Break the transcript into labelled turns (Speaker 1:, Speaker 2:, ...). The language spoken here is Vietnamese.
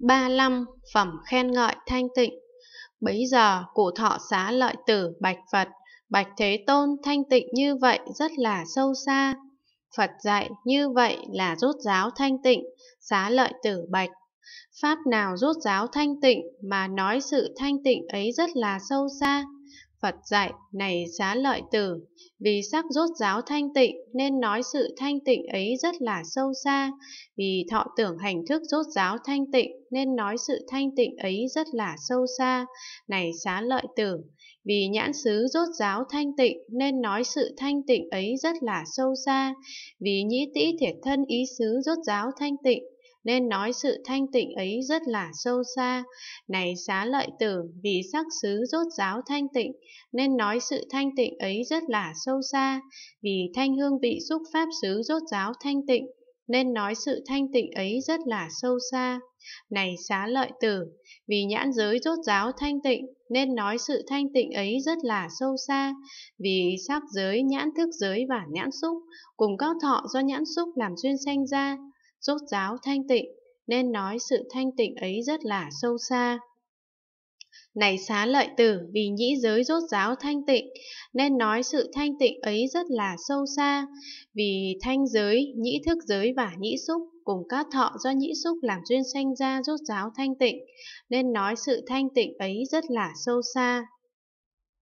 Speaker 1: 35 phẩm khen ngợi thanh tịnh. Bấy giờ cụ thọ xá lợi tử bạch Phật, bạch Thế Tôn thanh tịnh như vậy rất là sâu xa. Phật dạy như vậy là rút giáo thanh tịnh, xá lợi tử bạch. Pháp nào rút giáo thanh tịnh mà nói sự thanh tịnh ấy rất là sâu xa. Phật dạy, này xá lợi tử, vì sắc rốt giáo thanh tịnh nên nói sự thanh tịnh ấy rất là sâu xa, vì thọ tưởng hành thức rốt giáo thanh tịnh nên nói sự thanh tịnh ấy rất là sâu xa, này xá lợi tử, vì nhãn xứ rốt giáo thanh tịnh nên nói sự thanh tịnh ấy rất là sâu xa, vì nhĩ tĩ thiệt thân ý xứ rốt giáo thanh tịnh nên nói sự thanh tịnh ấy rất là sâu xa. Này xá lợi tử, vì sắc xứ rốt giáo thanh tịnh, nên nói sự thanh tịnh ấy rất là sâu xa. Vì thanh hương vị xúc pháp xứ rốt giáo thanh tịnh, nên nói sự thanh tịnh ấy rất là sâu xa. Này xá lợi tử, vì nhãn giới rốt giáo thanh tịnh, nên nói sự thanh tịnh ấy rất là sâu xa, vì sắc giới, nhãn thức giới và nhãn xúc, cùng các thọ do nhãn xúc làm duyên sanh ra, rốt ráo thanh tịnh, nên nói sự thanh tịnh ấy rất là sâu xa. Này xá lợi tử, vì nhĩ giới rốt ráo thanh tịnh, nên nói sự thanh tịnh ấy rất là sâu xa, vì thanh giới, nhĩ thức giới và nhĩ xúc cùng các thọ do nhĩ xúc làm duyên sanh ra rốt ráo thanh tịnh, nên nói sự thanh tịnh ấy rất là sâu xa.